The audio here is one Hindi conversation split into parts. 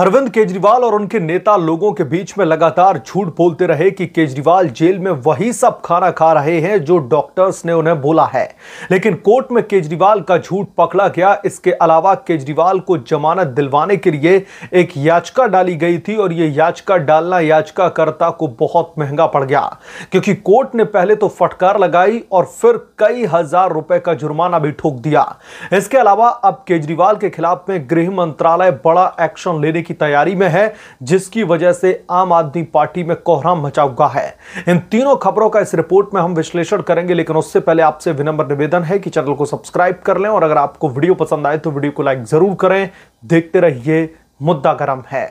अरविंद केजरीवाल और उनके नेता लोगों के बीच में लगातार झूठ बोलते रहे कि केजरीवाल जेल में वही सब खाना खा रहे हैं जो डॉक्टर्स ने उन्हें बोला है लेकिन कोर्ट में केजरीवाल का झूठ पकड़ा गया इसके अलावा केजरीवाल को जमानत दिलवाने के लिए एक याचिका डाली गई थी और ये याचिका डालना याचिकाकर्ता को बहुत महंगा पड़ गया क्योंकि कोर्ट ने पहले तो फटकार लगाई और फिर कई हजार रुपए का जुर्माना भी ठोक दिया इसके अलावा अब केजरीवाल के खिलाफ में गृह मंत्रालय बड़ा एक्शन लेने करने की तैयारी में है जिसकी वजह से आम आदमी पार्टी में कोहराम मचा हुआ है इन तीनों खबरों का इस रिपोर्ट में हम विश्लेषण करेंगे लेकिन उससे पहले आपसे विनम्र निवेदन है कि चैनल को सब्सक्राइब कर लें और अगर आपको वीडियो पसंद आए तो वीडियो को लाइक जरूर करें देखते रहिए मुद्दा गर्म है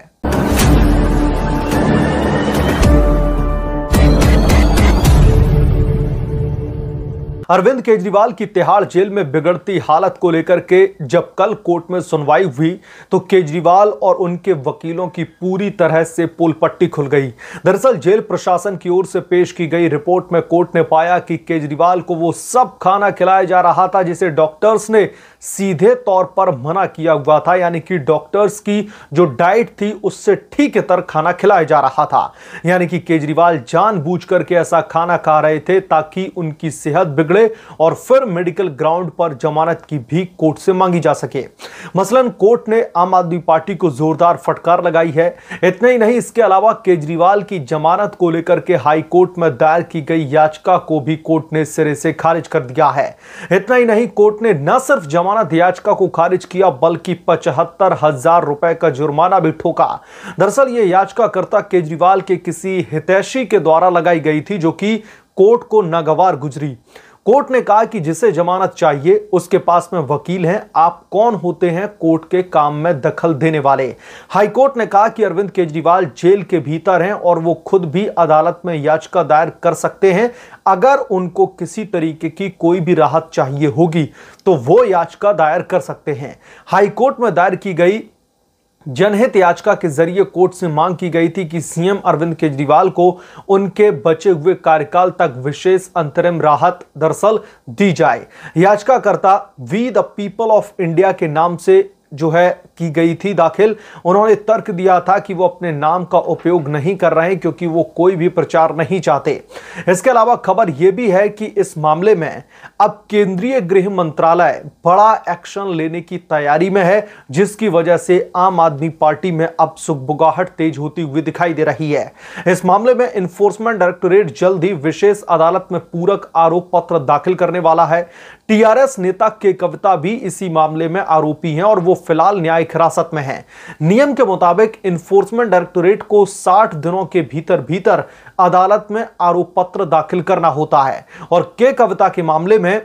अरविंद केजरीवाल की तिहाड़ जेल में बिगड़ती हालत को लेकर के जब कल कोर्ट में सुनवाई हुई तो केजरीवाल और उनके वकीलों की पूरी तरह से पुल पट्टी खुल गई दरअसल जेल प्रशासन की ओर से पेश की गई रिपोर्ट में कोर्ट ने पाया कि केजरीवाल को वो सब खाना खिलाया जा रहा था जिसे डॉक्टर्स ने सीधे तौर पर मना किया हुआ था यानी कि डॉक्टर्स की जो डाइट थी उससे ठीक तर खाना खिलाया जा रहा था यानी कि केजरीवाल जान करके ऐसा खाना खा रहे थे ताकि उनकी सेहत बिगड़े मिले और फिर मेडिकल ग्राउंड पर जमानत की भी कोर्ट से मांगी जा सके मसलन कोर्ट ने आम आदमी पार्टी को जोरदार फटकार लगाई है इतना ही नहीं इसके अलावा केजरीवाल की जमानत को लेकर के हाई कोर्ट में दायर की गई याचिका को भी कोर्ट ने सिरे से खारिज कर दिया है इतना ही नहीं कोर्ट ने न सिर्फ जमानत याचिका को खारिज किया बल्कि पचहत्तर हजार रुपए का जुर्माना भी ठोका दरअसल यह याचिकाकर्ता केजरीवाल के किसी हितैषी के द्वारा लगाई गई थी जो कि कोर्ट को नागवार गुजरी कोर्ट ने कहा कि जिसे जमानत चाहिए उसके पास में वकील हैं आप कौन होते हैं कोर्ट के काम में दखल देने वाले हाईकोर्ट ने कहा कि अरविंद केजरीवाल जेल के भीतर हैं और वो खुद भी अदालत में याचिका दायर कर सकते हैं अगर उनको किसी तरीके की कोई भी राहत चाहिए होगी तो वो याचिका दायर कर सकते हैं हाईकोर्ट में दायर की गई जनहित याचिका के जरिए कोर्ट से मांग की गई थी कि सीएम अरविंद केजरीवाल को उनके बचे हुए कार्यकाल तक विशेष अंतरिम राहत दरअसल दी जाए याचिकाकर्ता we the people of India के नाम से जो है की गई थी दाखिल उन्होंने तर्क दिया था कि वो अपने नाम का उपयोग नहीं कर रहे क्योंकि वो कोई भी प्रचार नहीं चाहते इसके अलावा खबर यह भी है कि इस मामले में अब केंद्रीय गृह मंत्रालय बड़ा एक्शन लेने की तैयारी में है जिसकी वजह से आम आदमी पार्टी में अब सुखबुगाहट तेज होती हुई दिखाई दे रही है इस मामले में इन्फोर्समेंट डायरेक्टोरेट जल्द ही विशेष अदालत में पूरक आरोप पत्र दाखिल करने वाला है टीआरएस नेता के कविता भी इसी मामले में आरोपी हैं और वो फिलहाल न्यायिक न्यायिक हिरासत में है नियम के मुताबिक इन्फोर्समेंट डायरेक्टोरेट को 60 दिनों के भीतर भीतर अदालत में आरोप पत्र दाखिल करना होता है और के कविता के मामले में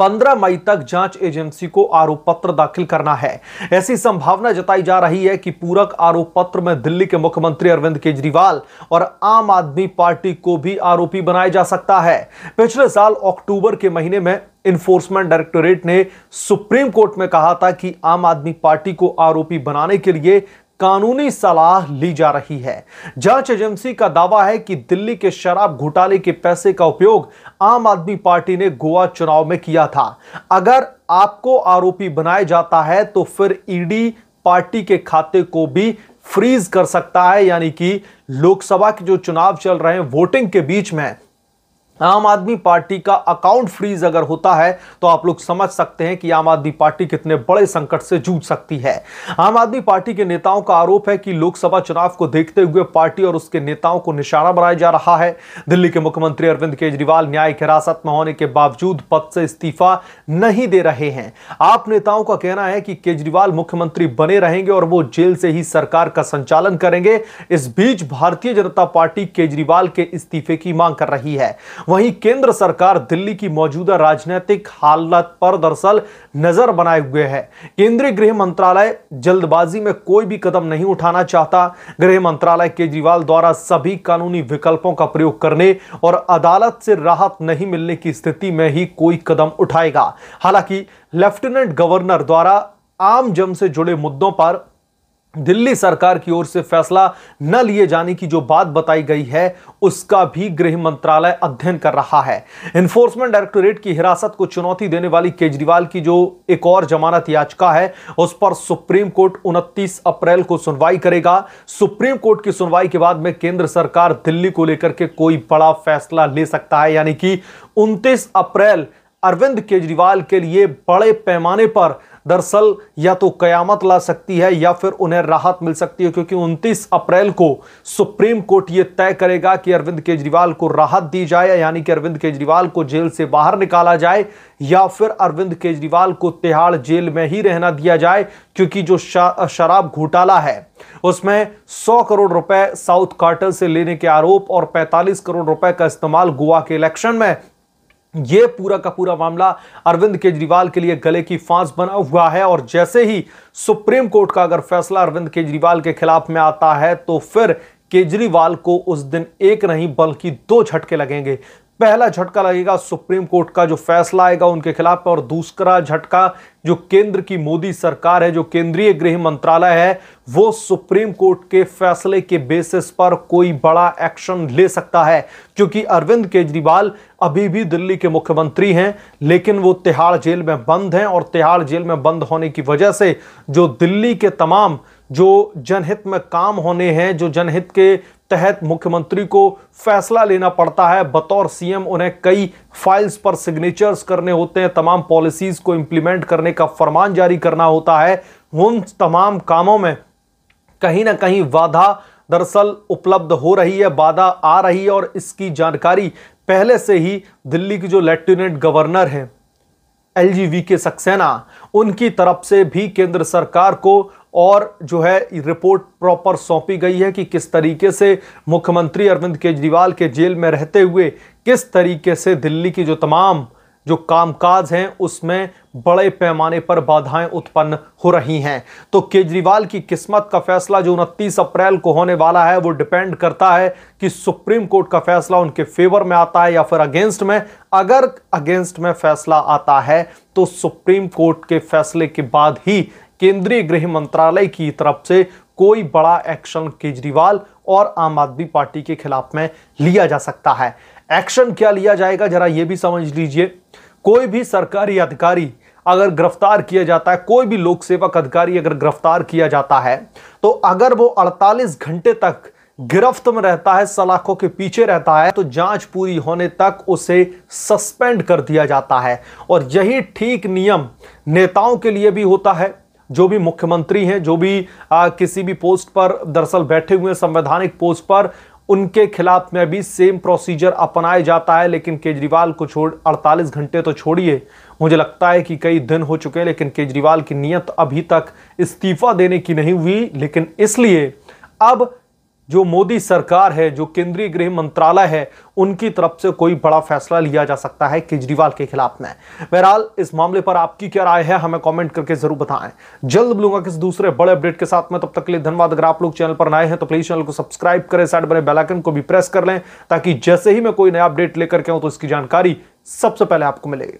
15 मई तक जांच एजेंसी को आरोप पत्र दाखिल करना है ऐसी संभावना जताई जा रही है कि पूरक आरोप पत्र में दिल्ली के मुख्यमंत्री अरविंद केजरीवाल और आम आदमी पार्टी को भी आरोपी बनाया जा सकता है पिछले साल अक्टूबर के महीने में इन्फोर्समेंट डायरेक्टोरेट ने सुप्रीम कोर्ट में कहा था कि आम आदमी पार्टी को आरोपी बनाने के लिए कानूनी सलाह ली जा रही है जांच एजेंसी का दावा है कि दिल्ली के शराब घोटाले के पैसे का उपयोग आम आदमी पार्टी ने गोवा चुनाव में किया था अगर आपको आरोपी बनाया जाता है तो फिर ईडी पार्टी के खाते को भी फ्रीज कर सकता है यानी कि लोकसभा के जो चुनाव चल रहे हैं वोटिंग के बीच में आम आदमी पार्टी का अकाउंट फ्रीज अगर होता है तो आप लोग समझ सकते हैं कि आम आदमी पार्टी कितने बड़े संकट से जूझ सकती है आम आदमी पार्टी के नेताओं का आरोप है कि लोकसभा चुनाव को देखते हुए पार्टी और उसके नेताओं को निशाना बनाया जा रहा है दिल्ली के मुख्यमंत्री अरविंद केजरीवाल न्यायिक हिरासत में होने के बावजूद पद से इस्तीफा नहीं दे रहे हैं आप नेताओं का कहना है कि केजरीवाल मुख्यमंत्री बने रहेंगे और वो जेल से ही सरकार का संचालन करेंगे इस बीच भारतीय जनता पार्टी केजरीवाल के इस्तीफे की मांग कर रही है वहीं केंद्र सरकार दिल्ली की मौजूदा राजनीतिक हालत पर दरअसल नजर बनाए हुए है केंद्रीय गृह मंत्रालय जल्दबाजी में कोई भी कदम नहीं उठाना चाहता गृह मंत्रालय केजरीवाल द्वारा सभी कानूनी विकल्पों का प्रयोग करने और अदालत से राहत नहीं मिलने की स्थिति में ही कोई कदम उठाएगा हालांकि लेफ्टिनेंट गवर्नर द्वारा आम जन से जुड़े मुद्दों पर दिल्ली सरकार की ओर से फैसला न लिए जाने की जो बात बताई गई है उसका भी गृह मंत्रालय अध्ययन कर रहा है इन्फोर्समेंट डायरेक्टोरेट की हिरासत को चुनौती देने वाली केजरीवाल की जो एक और जमानत याचिका है उस पर सुप्रीम कोर्ट 29 अप्रैल को सुनवाई करेगा सुप्रीम कोर्ट की सुनवाई के बाद में केंद्र सरकार दिल्ली को लेकर के कोई बड़ा फैसला ले सकता है यानी कि उनतीस अप्रैल अरविंद केजरीवाल के लिए बड़े पैमाने पर दरअसल या तो कयामत ला सकती है या फिर उन्हें राहत मिल सकती है क्योंकि 29 अप्रैल को सुप्रीम कोर्ट ये तय करेगा कि अरविंद केजरीवाल को राहत दी जाए यानी कि अरविंद केजरीवाल को जेल से बाहर निकाला जाए या फिर अरविंद केजरीवाल को तिहाड़ जेल में ही रहना दिया जाए क्योंकि जो शराब घोटाला है उसमें 100 करोड़ रुपए साउथ कार्टल से लेने के आरोप और 45 करोड़ रुपए का इस्तेमाल गोवा के इलेक्शन में ये पूरा का पूरा मामला अरविंद केजरीवाल के लिए गले की फांस बना हुआ है और जैसे ही सुप्रीम कोर्ट का अगर फैसला अरविंद केजरीवाल के खिलाफ में आता है तो फिर केजरीवाल को उस दिन एक नहीं बल्कि दो झटके लगेंगे पहला झटका लगेगा सुप्रीम कोर्ट का जो फैसला आएगा उनके खिलाफ और दूसरा झटका जो केंद्र की मोदी सरकार है जो केंद्रीय गृह मंत्रालय है वो सुप्रीम कोर्ट के फैसले के बेसिस पर कोई बड़ा एक्शन ले सकता है क्योंकि अरविंद केजरीवाल अभी भी दिल्ली के मुख्यमंत्री हैं लेकिन वो तिहाड़ जेल में बंद हैं और तिहाड़ जेल में बंद होने की वजह से जो दिल्ली के तमाम जो जनहित में काम होने हैं जो जनहित के तहत मुख्यमंत्री को फैसला लेना पड़ता है बतौर सीएम उन्हें कई फाइल्स पर सिग्नेचर्स करने होते हैं तमाम पॉलिसीज को इम्प्लीमेंट करने का फरमान जारी करना होता है उन तमाम कामों में कहीं ना कहीं वाधा दरअसल उपलब्ध हो रही है बाधा आ रही है और इसकी जानकारी पहले से ही दिल्ली की जो लेफ्टिनेंट गवर्नर हैं L G V K Saxena उनकी तरफ से भी केंद्र सरकार को और जो है रिपोर्ट प्रॉपर सौंपी गई है कि किस तरीके से मुख्यमंत्री अरविंद केजरीवाल के जेल में रहते हुए किस तरीके से दिल्ली की जो तमाम जो कामकाज हैं उसमें बड़े पैमाने पर बाधाएं उत्पन्न हो रही हैं तो केजरीवाल की किस्मत का फैसला जो उनतीस अप्रैल को होने वाला है वो डिपेंड करता है कि सुप्रीम कोर्ट का फैसला उनके फेवर में आता है या फिर अगेंस्ट में अगर अगेंस्ट में फैसला आता है तो सुप्रीम कोर्ट के फैसले के बाद ही केंद्रीय गृह मंत्रालय की तरफ से कोई बड़ा एक्शन केजरीवाल और आम आदमी पार्टी के खिलाफ में लिया जा सकता है एक्शन क्या लिया जाएगा जरा ये भी समझ लीजिए कोई भी सरकारी अधिकारी अगर गिरफ्तार किया जाता है कोई भी लोक सेवक अधिकारी अगर गिरफ्तार किया जाता है तो अगर वो 48 घंटे तक गिरफ्त में रहता है सलाखों के पीछे रहता है तो जांच पूरी होने तक उसे सस्पेंड कर दिया जाता है और यही ठीक नियम नेताओं के लिए भी होता है जो भी मुख्यमंत्री हैं जो भी आ, किसी भी पोस्ट पर दरअसल बैठे हुए हैं संवैधानिक पोस्ट पर उनके खिलाफ में भी सेम प्रोसीजर अपनाया जाता है लेकिन केजरीवाल को छोड़ 48 घंटे तो छोड़िए मुझे लगता है कि कई दिन हो चुके हैं लेकिन केजरीवाल की नीयत अभी तक इस्तीफा देने की नहीं हुई लेकिन इसलिए अब जो मोदी सरकार है जो केंद्रीय गृह मंत्रालय है उनकी तरफ से कोई बड़ा फैसला लिया जा सकता है केजरीवाल के खिलाफ में बहरहाल इस मामले पर आपकी क्या राय है हमें कमेंट करके जरूर बताएं जल्द मिलूंगा किसी दूसरे बड़े अपडेट के साथ में तब तक के लिए धन्यवाद अगर आप लोग चैनल पर नए हैं तो प्लीज चैनल को सब्सक्राइब करें साइड बने बेलाइकन को भी प्रेस कर लें ताकि जैसे ही मैं कोई नया अपडेट लेकर के आऊँ तो इसकी जानकारी सबसे पहले आपको मिलेगी